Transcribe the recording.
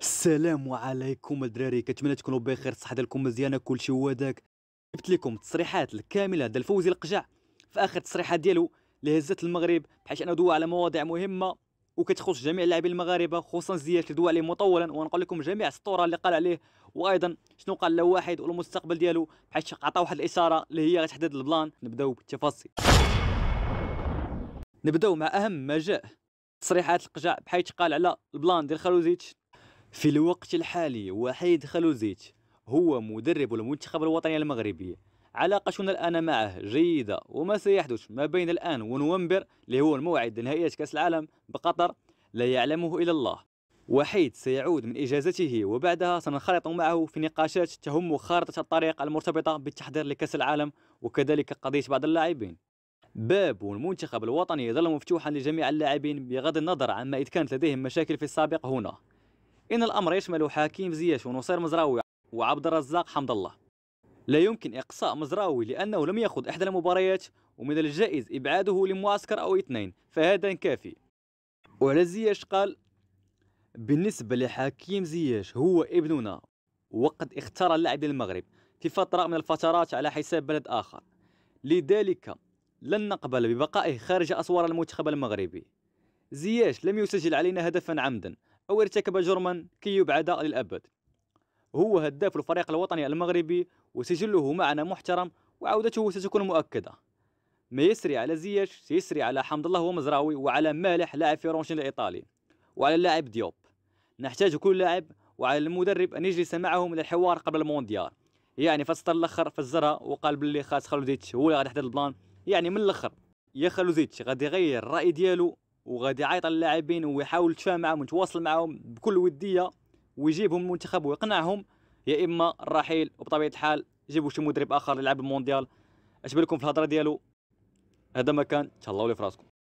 السلام عليكم الدراري كنتمنى تكونوا بخير الصحه ديالكم مزيانه كلشي هو داك جبت لكم التصريحات الكامله ديال فوزي القجع في اخر التصريحات ديالو اللي هزت المغرب بحيث انه دوى على مواضيع مهمه وكتخص جميع اللاعبين المغاربه خصوصا زياش اللي دوى عليه مطولا ونقول لكم جميع السطوره اللي قال عليه وايضا شنو قال له واحد والمستقبل ديالو بحيث عطى واحد الاشاره اللي هي غتحدد البلان نبداو بالتفاصيل نبداو مع اهم ما جاء تصريحات القجع بحيث قال على البلان ديال خالوزيتش في الوقت الحالي وحيد خلوزيت هو مدرب المنتخب الوطني المغربي علاقتنا الآن معه جيدة وما سيحدث ما بين الآن ونوفمبر اللي هو الموعد لنهائية كأس العالم بقطر لا يعلمه إلا الله وحيد سيعود من إجازته وبعدها سننخرط معه في نقاشات تهم خارطة الطريق المرتبطة بالتحضير لكأس العالم وكذلك قضية بعض اللاعبين باب المنتخب الوطني يظل مفتوحا لجميع اللاعبين بغض النظر عما إذ كانت لديهم مشاكل في السابق هنا إن الأمر يشمل حكيم زياش ونصير مزراوي وعبد الرزاق حمد الله لا يمكن إقصاء مزراوي لأنه لم يخض إحدى المباريات ومن الجائز إبعاده لمعسكر أو اثنين فهذا كافي وعلى زياش قال بالنسبة لحكيم زياش هو ابننا وقد اختار اللاعب للمغرب في فترة من الفترات على حساب بلد آخر لذلك لن نقبل ببقائه خارج أسوار المنتخب المغربي زياش لم يسجل علينا هدفا عمدا أو ارتكب جرما كي يبعد للأبد هو هداف الفريق الوطني المغربي وسجله معنا محترم وعودته ستكون مؤكدة ما يسري على زياش سيسري على حمد الله ومزراوي وعلى مالح لاعب فيرونشين الإيطالي وعلى اللاعب ديوب نحتاج كل لاعب وعلى المدرب أن يجلس معهم للحوار قبل المونديال يعني فسطر الاخر فزرها وقال باللي خاص خالوديتش هو اللي غادي يحدد البلان يعني من الاخر يا خالوديتش غادي يغير الراي ديالو وغادي يعيط اللاعبين ويحاول يتفاهم معهم ويتواصل معهم بكل وديه ويجيبهم المنتخب ويقنعهم يا اما الرحيل وبطبيعه الحال جيبوا شي مدرب اخر يلعب المونديال اش بالكم في الهضره ديالو هذا ما كان تهلاو لي فراسكم